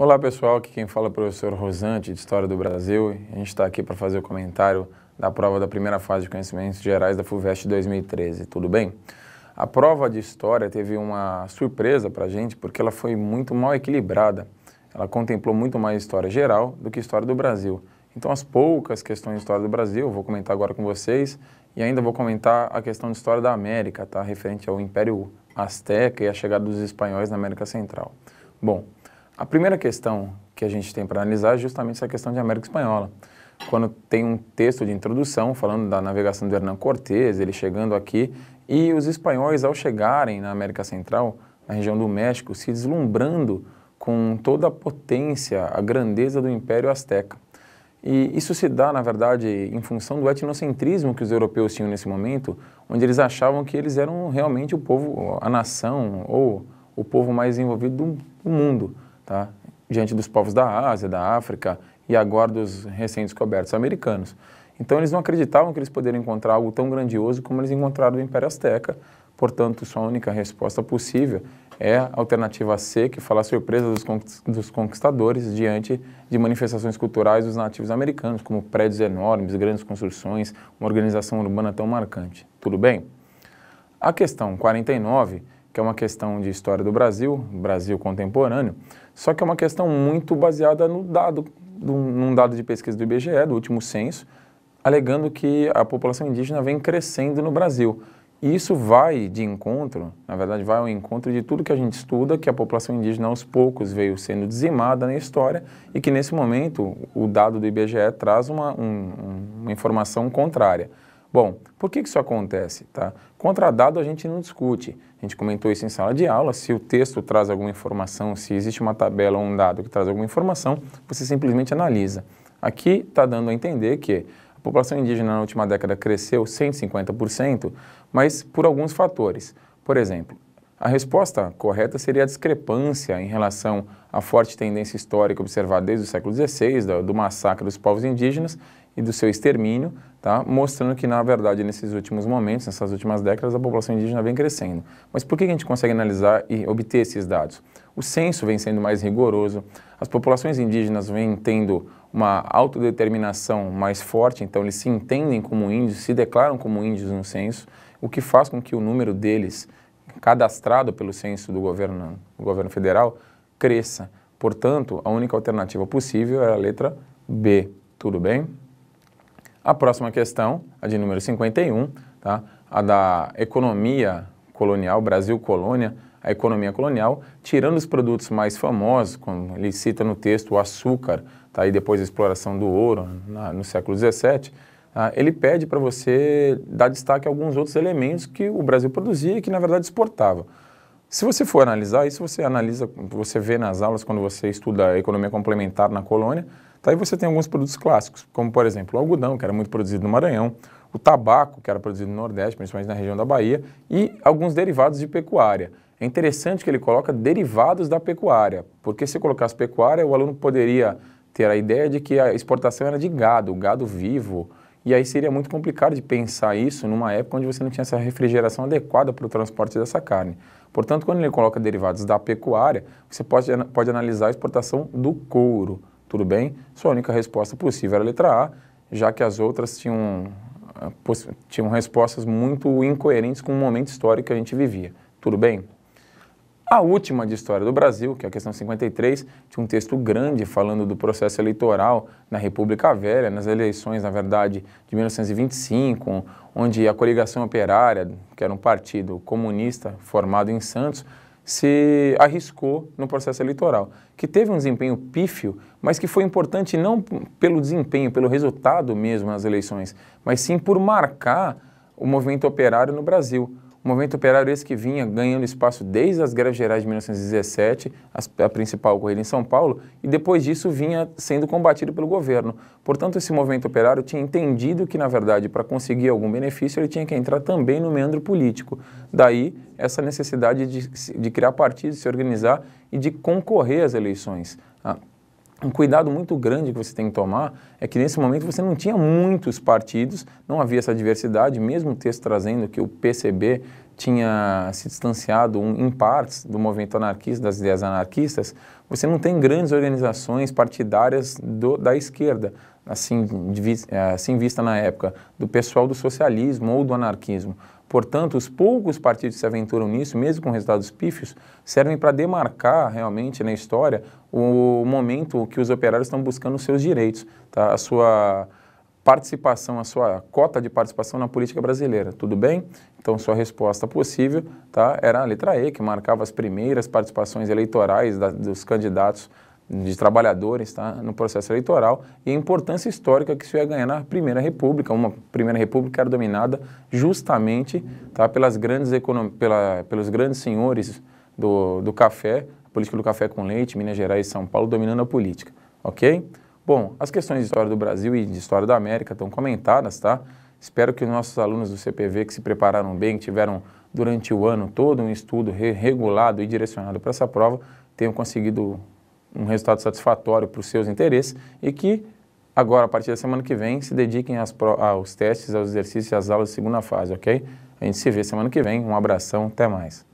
Olá pessoal, aqui quem fala é o professor Rosante de História do Brasil. A gente está aqui para fazer o comentário da prova da primeira fase de conhecimentos gerais da FUVEST 2013, tudo bem? A prova de História teve uma surpresa para a gente porque ela foi muito mal equilibrada. Ela contemplou muito mais História Geral do que História do Brasil. Então as poucas questões de História do Brasil, eu vou comentar agora com vocês e ainda vou comentar a questão de História da América, tá? referente ao Império Azteca e a chegada dos espanhóis na América Central. Bom, a primeira questão que a gente tem para analisar é justamente essa questão de América Espanhola. Quando tem um texto de introdução falando da navegação do Hernán Cortés, ele chegando aqui, e os espanhóis, ao chegarem na América Central, na região do México, se deslumbrando com toda a potência, a grandeza do Império Azteca. E isso se dá, na verdade, em função do etnocentrismo que os europeus tinham nesse momento, onde eles achavam que eles eram realmente o povo, a nação ou o povo mais envolvido do mundo tá? diante dos povos da Ásia, da África e agora dos recém-descobertos americanos. Então eles não acreditavam que eles poderiam encontrar algo tão grandioso como eles encontraram no Império Azteca. Portanto, sua única resposta possível é a alternativa C, que fala a surpresa dos conquistadores diante de manifestações culturais dos nativos americanos, como prédios enormes, grandes construções, uma organização urbana tão marcante. Tudo bem? A questão 49, que é uma questão de história do Brasil, Brasil contemporâneo, só que é uma questão muito baseada no dado, num dado de pesquisa do IBGE, do último censo, alegando que a população indígena vem crescendo no Brasil. E isso vai de encontro, na verdade, vai ao encontro de tudo que a gente estuda, que a população indígena aos poucos veio sendo dizimada na história e que nesse momento o dado do IBGE traz uma, um, uma informação contrária. Bom, por que isso acontece? Tá? Contradado a gente não discute. A gente comentou isso em sala de aula. Se o texto traz alguma informação, se existe uma tabela ou um dado que traz alguma informação, você simplesmente analisa. Aqui está dando a entender que a população indígena na última década cresceu 150%, mas por alguns fatores. Por exemplo, a resposta correta seria a discrepância em relação à forte tendência histórica observada desde o século XVI, do, do massacre dos povos indígenas e do seu extermínio, tá? mostrando que, na verdade, nesses últimos momentos, nessas últimas décadas, a população indígena vem crescendo. Mas por que a gente consegue analisar e obter esses dados? O censo vem sendo mais rigoroso, as populações indígenas vêm tendo uma autodeterminação mais forte, então eles se entendem como índios, se declaram como índios no censo, o que faz com que o número deles, cadastrado pelo censo do governo, do governo federal, cresça. Portanto, a única alternativa possível é a letra B. Tudo bem? A próxima questão, a de número 51, tá? a da economia colonial, Brasil colônia, a economia colonial, tirando os produtos mais famosos, como ele cita no texto o açúcar, tá? e depois a exploração do ouro na, no século XVII, tá? ele pede para você dar destaque a alguns outros elementos que o Brasil produzia e que, na verdade, exportava. Se você for analisar, isso você analisa, você vê nas aulas quando você estuda economia complementar na colônia, daí tá? você tem alguns produtos clássicos, como por exemplo o algodão, que era muito produzido no Maranhão, o tabaco, que era produzido no Nordeste, principalmente na região da Bahia, e alguns derivados de pecuária. É interessante que ele coloca derivados da pecuária, porque se colocasse pecuária, o aluno poderia ter a ideia de que a exportação era de gado, gado vivo, e aí seria muito complicado de pensar isso numa época onde você não tinha essa refrigeração adequada para o transporte dessa carne. Portanto, quando ele coloca derivados da pecuária, você pode, pode analisar a exportação do couro, tudo bem? Sua única resposta possível era a letra A, já que as outras tinham, ah, tinham respostas muito incoerentes com o momento histórico que a gente vivia. Tudo bem? A última de História do Brasil, que é a questão 53, tinha um texto grande falando do processo eleitoral na República Velha, nas eleições, na verdade, de 1925, onde a coligação operária, que era um partido comunista formado em Santos, se arriscou no processo eleitoral, que teve um desempenho pífio, mas que foi importante não pelo desempenho, pelo resultado mesmo nas eleições, mas sim por marcar o movimento operário no Brasil movimento operário esse que vinha ganhando espaço desde as greves gerais de 1917, a principal ocorrida em São Paulo, e depois disso vinha sendo combatido pelo governo. Portanto, esse movimento operário tinha entendido que, na verdade, para conseguir algum benefício, ele tinha que entrar também no meandro político. Daí, essa necessidade de, de criar partidos, se organizar e de concorrer às eleições. Ah, um cuidado muito grande que você tem que tomar é que nesse momento você não tinha muitos partidos, não havia essa diversidade, mesmo o texto trazendo que o PCB tinha se distanciado em partes do movimento anarquista, das ideias anarquistas, você não tem grandes organizações partidárias do, da esquerda assim, de, eh, assim vista na época, do pessoal do socialismo ou do anarquismo. Portanto, os poucos partidos que se aventuram nisso, mesmo com resultados pífios, servem para demarcar realmente na história o momento que os operários estão buscando os seus direitos, tá? a sua participação, a sua cota de participação na política brasileira. Tudo bem? Então, sua resposta possível tá? era a letra E, que marcava as primeiras participações eleitorais da, dos candidatos de trabalhadores tá, no processo eleitoral e a importância histórica que isso ia ganhar na Primeira República, uma Primeira República que era dominada justamente tá, pelas grandes econom... pela, pelos grandes senhores do, do café, a política do café com leite, Minas Gerais e São Paulo, dominando a política, ok? Bom, as questões de história do Brasil e de história da América estão comentadas, tá? Espero que os nossos alunos do CPV que se prepararam bem, que tiveram durante o ano todo um estudo regulado e direcionado para essa prova, tenham conseguido um resultado satisfatório para os seus interesses e que agora, a partir da semana que vem, se dediquem aos testes, aos exercícios e às aulas de segunda fase, ok? A gente se vê semana que vem. Um abração, até mais.